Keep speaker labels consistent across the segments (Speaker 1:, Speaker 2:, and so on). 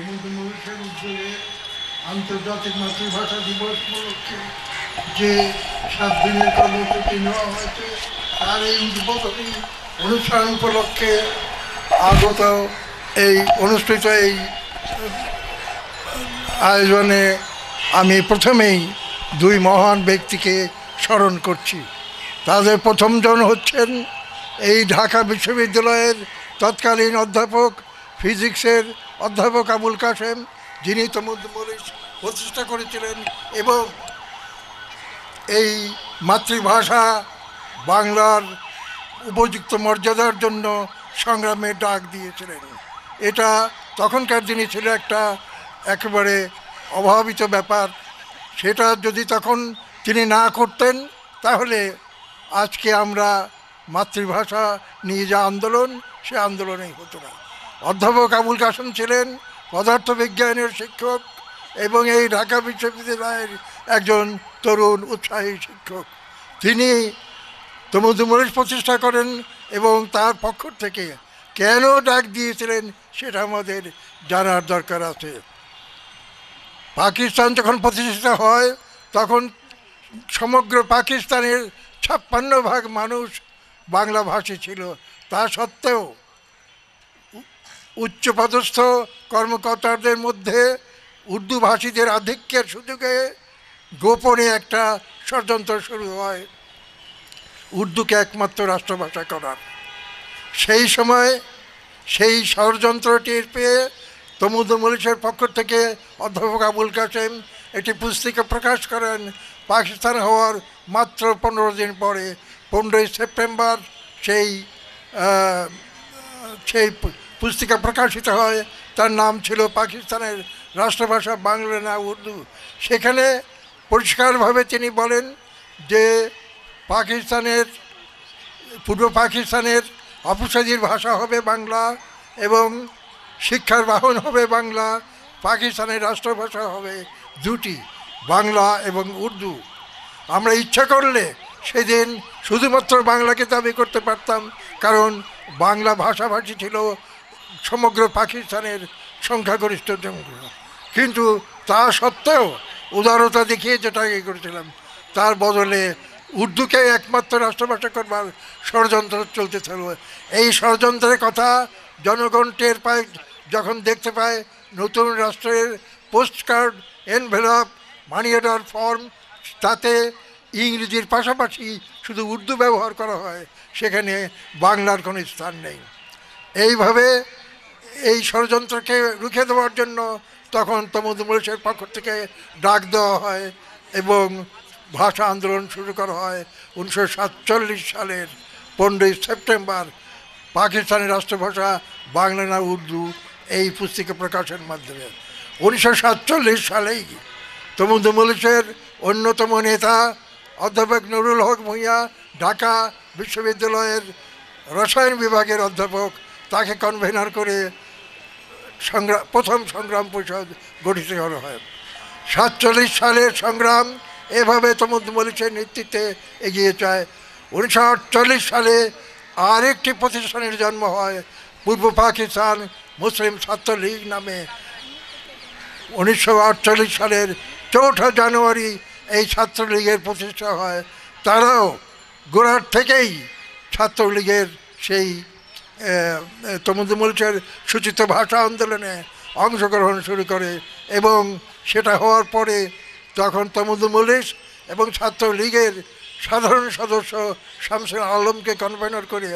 Speaker 1: উদ্যোগে আন্তর্জাতিক মাতৃভাষা দিবস উপলক্ষে যে সাত দিনের কর্মসূচি নেওয়া হয়েছে তার এই উদ্বোধনী অনুষ্ঠান উপলক্ষে আগত এই অনুষ্ঠিত এই আয়োজনে আমি প্রথমেই দুই মহান ব্যক্তিকে স্মরণ করছি তাদের প্রথমজন হচ্ছেন এই ঢাকা বিশ্ববিদ্যালয়ের তৎকালীন অধ্যাপক ফিজিক্সের অধ্যাপক আবুল কাসেম যিনি তমুদ্দমরিস প্রতিষ্ঠা করেছিলেন এবং এই মাতৃভাষা বাংলার উপযুক্ত মর্যাদার জন্য সংগ্রামে ডাক দিয়েছিলেন এটা তখনকার দিনে ছিল একটা একেবারে অভাবিত ব্যাপার সেটা যদি তখন তিনি না করতেন তাহলে আজকে আমরা মাতৃভাষা নিয়ে যা আন্দোলন সে আন্দোলনেই হতো না অধ্যাপক আবুল কাসম ছিলেন পদার্থবিজ্ঞানের শিক্ষক এবং এই ঢাকা বিশ্ববিদ্যালয়ের একজন তরুণ উৎসাহী শিক্ষক তিনি তমুদুমরেশ প্রতিষ্ঠা করেন এবং তার পক্ষ থেকে কেন ডাক দিয়েছিলেন সেটা আমাদের জানার দরকার আছে পাকিস্তান যখন প্রতিষ্ঠিত হয় তখন সমগ্র পাকিস্তানের ছাপ্পান্ন ভাগ মানুষ বাংলা ভাষী ছিল তা সত্ত্বেও উচ্চপদস্থ কর্মকর্তাদের মধ্যে উর্দুভাষীদের আধিক্যের সুযোগে গোপনে একটা ষড়যন্ত্র শুরু হয় উর্দুকে একমাত্র রাষ্ট্রভাষা করার সেই সময় সেই ষড়যন্ত্রটির পেয়ে তমুদমলিসের পক্ষ থেকে অধ্যাপক আবুল কাসেম একটি পুস্তিকা প্রকাশ করেন পাকিস্তান হওয়ার মাত্র পনেরো দিন পরে পনেরোই সেপ্টেম্বর সেই সেই পুস্তিকা প্রকাশিত হয় তার নাম ছিল পাকিস্তানের রাষ্ট্রভাষা বাংলা না উর্দু সেখানে পরিষ্কারভাবে তিনি বলেন যে পাকিস্তানের পূর্ব পাকিস্তানের অপসাদীর ভাষা হবে বাংলা এবং শিক্ষার বাহন হবে বাংলা পাকিস্তানের রাষ্ট্রভাষা হবে দুটি বাংলা এবং উর্দু আমরা ইচ্ছা করলে সেদিন শুধুমাত্র বাংলাকে দাবি করতে পারতাম কারণ বাংলা ভাষাভাষী ছিল সমগ্র পাকিস্তানের সংখ্যাগরিষ্ঠ জনগণ কিন্তু তা সত্ত্বেও উদারতা দেখিয়ে যেটা এগিয়ে করেছিলাম তার বদলে উর্দুকে একমাত্র রাষ্ট্রভাষা করবার ষড়যন্ত্র চলতে ছিল এই ষড়যন্ত্রের কথা জনগণ টের পায় যখন দেখতে পায় নতুন রাষ্ট্রের post card envelope money order form তাতে ইংরেজির পাশাপাশি শুধু উর্দু ব্যবহার করা হয় সেখানে বাংলার কোনো স্থান নেই এইভাবে এই ষড়যন্ত্রকে রুখে দেওয়ার জন্য তখন তমদুমলেশের পক্ষ থেকে ডাক দেওয়া হয় এবং ভাষা আন্দোলন শুরু করা হয় উনিশশো সালের পনেরোই সেপ্টেম্বর পাকিস্তানের রাষ্ট্রভাষা বাংলা না উর্দু এই পুস্তিকা প্রকাশের মাধ্যমে উনিশশো সালেই তমুদুমলেশের অন্যতম নেতা অধ্যাপক নুরুল হক ভূঁইয়া ঢাকা বিশ্ববিদ্যালয়ের রসায়ন বিভাগের অধ্যাপক তাকে কনভেনার করে সংগ্রাম প্রথম সংগ্রাম পরিষদ গঠিত করা হয় সাতচল্লিশ সালের সংগ্রাম এভাবে তমুদ মলিসের নেতৃত্বে এগিয়ে যায় উনিশশো সালে আরেকটি প্রতিষ্ঠানের জন্ম হয় পূর্ব পাকিস্তান মুসলিম ছাত্র লীগ নামে উনিশশো সালের চৌঠা জানুয়ারি এই ছাত্রলীগের প্রতিষ্ঠা হয় তারাও গোড়ার থেকেই ছাত্রলীগের সেই তমুদমুলচের সূচিত ভাষা আন্দোলনে অংশগ্রহণ শুরু করে এবং সেটা হওয়ার পরে তখন তমুদমুলিশ এবং ছাত্রলীগের সাধারণ সদস্য শামসুল আলমকে কনভেনার করে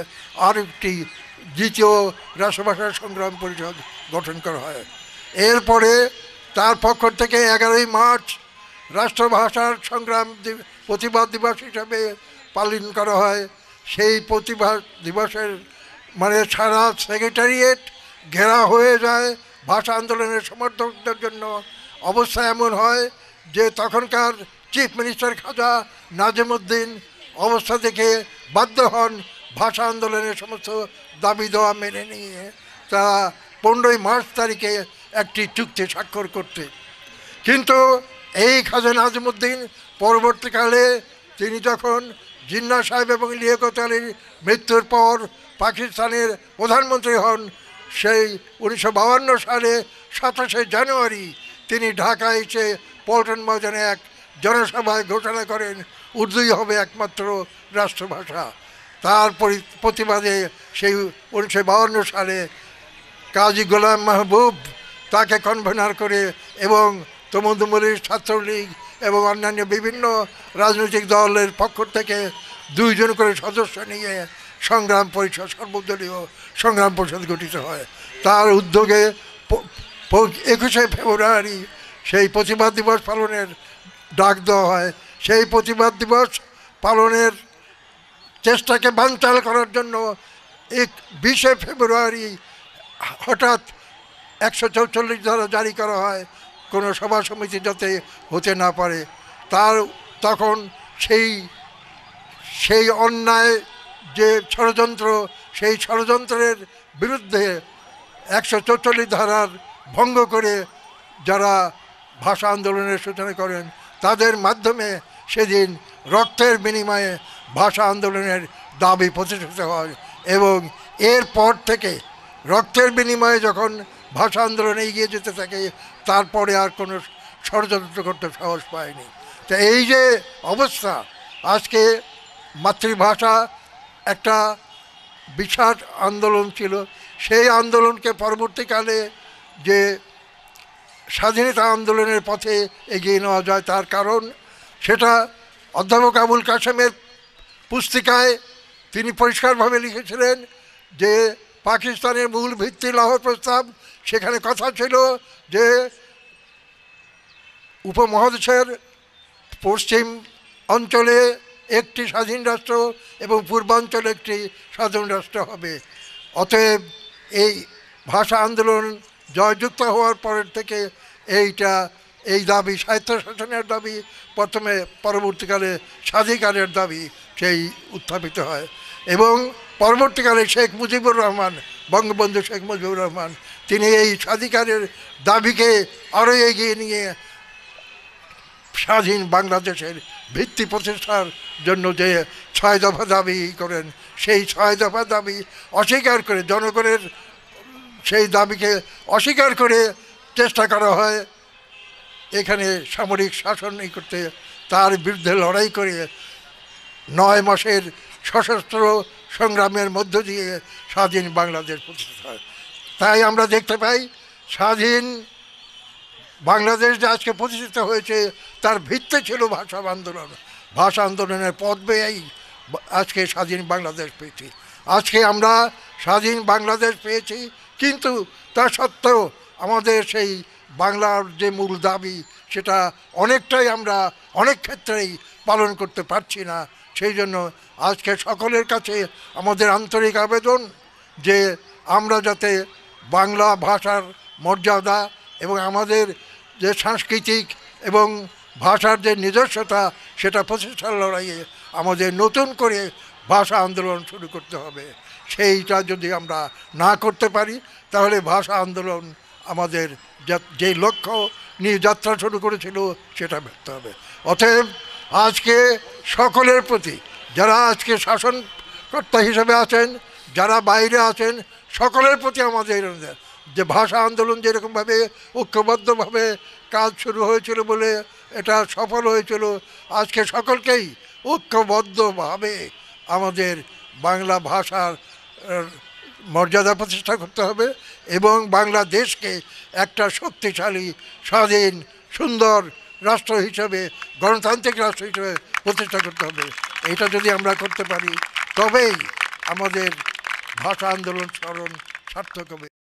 Speaker 1: আর একটি দ্বিতীয় রাষ্ট্রভাষা সংগ্রাম পরিষদ গঠন করা হয় এরপরে তার পক্ষ থেকে এগারোই মার্চ রাষ্ট্রভাষার সংগ্রাম প্রতিবাদ দিবস হিসাবে পালন করা হয় সেই প্রতিবাদ দিবসের মানে সারা সেক্রেটারিয়েট ঘেরা হয়ে যায় ভাষা আন্দোলনের সমর্থকদের জন্য অবস্থা এমন হয় যে তখনকার চিফ মিনিস্টার খাজা নাজিমুদ্দিন অবস্থা দেখে বাধ্য হন ভাষা আন্দোলনের সমস্ত দাবি দেওয়া মেনে নিয়ে তা পনেরোই মার্চ তারিখে একটি চুক্তি স্বাক্ষর করতে কিন্তু এই খাজা নাজিমুদ্দিন পরবর্তীকালে তিনি যখন জিন্না সাহেব এবং লিয়াকত আলীর মৃত্যুর পর পাকিস্তানের প্রধানমন্ত্রী হন সেই উনিশশো সালে সাতাশে জানুয়ারি তিনি ঢাকায় এসে পল্টন ময়দানে এক জনসভায় ঘোষণা করেন উর্দুই হবে একমাত্র রাষ্ট্রভাষা তার প্রতিবাদে সেই উনিশশো সালে কাজী গোলাম মাহবুব তাকে কনভেনার করে এবং তমদুমলির ছাত্রলীগ এবং অন্যান্য বিভিন্ন রাজনৈতিক দলের পক্ষ থেকে দুইজন করে সদস্য নিয়ে সংগ্রাম পরিষদ সর্বদলীয় সংগ্রাম পরিষদ গঠিত হয় তার উদ্যোগে একুশে ফেব্রুয়ারি সেই প্রতিবাদ দিবস পালনের ডাক দেওয়া হয় সেই প্রতিবাদ দিবস পালনের চেষ্টাকে বানচাল করার জন্য এক বিশে ফেব্রুয়ারি হঠাৎ একশো চৌচল্লিশ ধারা জারি করা হয় কোনো সভা সমিতি যাতে হতে না পারে তার তখন সেই সেই অন্যায় যে ষড়যন্ত্র সেই ষড়যন্ত্রের বিরুদ্ধে একশো চৌচল্লিশ ধারার ভঙ্গ করে যারা ভাষা আন্দোলনের সূচনা করেন তাদের মাধ্যমে সেদিন রক্তের বিনিময়ে ভাষা আন্দোলনের দাবি প্রতিষ্ঠিত হয় এবং এরপর থেকে রক্তের বিনিময়ে যখন ভাষা আন্দোলনে এগিয়ে যেতে থাকে তারপরে আর কোনো ষড়যন্ত্র করতে সাহস পায়নি তো এই যে অবস্থা আজকে মাতৃভাষা একটা বিশাল আন্দোলন ছিল সেই আন্দোলনকে পরবর্তীকালে যে স্বাধীনতা আন্দোলনের পথে এগিয়ে নেওয়া যায় তার কারণ সেটা অধ্যাপক আবুল কাসেমের পুস্তিকায় তিনি পরিষ্কারভাবে লিখেছিলেন যে পাকিস্তানের মূল ভিত্তি লাহোর প্রস্তাব সেখানে কথা ছিল যে উপমহাদেশের পশ্চিম অঞ্চলে একটি স্বাধীন রাষ্ট্র এবং পূর্বাঞ্চল একটি স্বাধীন রাষ্ট্র হবে অতএব এই ভাষা আন্দোলন জয়যুক্ত হওয়ার পরের থেকে এইটা এই দাবি স্বায়ত্তশাসনের দাবি প্রথমে পরবর্তীকালে স্বাধিকারের দাবি সেই উত্থাপিত হয় এবং পরবর্তীকালে শেখ মুজিবুর রহমান বঙ্গবন্ধু শেখ মুজিবুর রহমান তিনি এই স্বাধিকারের দাবিকে আরও এগিয়ে নিয়ে স্বাধীন বাংলাদেশের ভিত্তি প্রতিষ্ঠার জন্য যে ছয় দফা দাবি করেন সেই ছয় দফা দাবি অস্বীকার করে জনগণের সেই দাবিকে অস্বীকার করে চেষ্টা করা হয় এখানে সামরিক শাসন করতে তার বিরুদ্ধে লড়াই করে নয় মাসের সশস্ত্র সংগ্রামের মধ্য দিয়ে স্বাধীন বাংলাদেশ প্রতিষ্ঠা হয় তাই আমরা দেখতে পাই স্বাধীন বাংলাদেশ যে আজকে প্রতিষ্ঠিত হয়েছে তার ভিত্তি ছিল ভাষা আন্দোলন ভাষা আন্দোলনের পথ বেয়েই আজকে স্বাধীন বাংলাদেশ পেয়েছি আজকে আমরা স্বাধীন বাংলাদেশ পেয়েছি কিন্তু তা সত্ত্বেও আমাদের সেই বাংলার যে মূল দাবি সেটা অনেকটাই আমরা অনেক ক্ষেত্রেই পালন করতে পারছি না সেই জন্য আজকে সকলের কাছে আমাদের আন্তরিক আবেদন যে আমরা যাতে বাংলা ভাষার মর্যাদা এবং আমাদের যে সাংস্কৃতিক এবং ভাষার যে নিজস্বতা সেটা প্রতিষ্ঠার লড়াইয়ে আমাদের নতুন করে ভাষা আন্দোলন শুরু করতে হবে সেইটা যদি আমরা না করতে পারি তাহলে ভাষা আন্দোলন আমাদের যে লক্ষ্য নিয়ে যাত্রা শুরু করেছিল সেটা ব্যর্থ হবে অতএব আজকে সকলের প্রতি যারা আজকে শাসনকর্তা হিসেবে আছেন যারা বাইরে আছেন সকলের প্রতি আমাদের যে ভাষা আন্দোলন যেরকমভাবে ঐক্যবদ্ধভাবে কাজ শুরু হয়েছিল বলে এটা সফল হয়েছিল আজকে সকলকেই ঐক্যবদ্ধভাবে আমাদের বাংলা ভাষার মর্যাদা প্রতিষ্ঠা করতে হবে এবং বাংলাদেশকে একটা শক্তিশালী স্বাধীন সুন্দর রাষ্ট্র হিসেবে গণতান্ত্রিক রাষ্ট্র হিসেবে প্রতিষ্ঠা করতে হবে এটা যদি আমরা করতে পারি তবেই আমাদের ভাষা আন্দোলন স্মরণ সার্থক হবে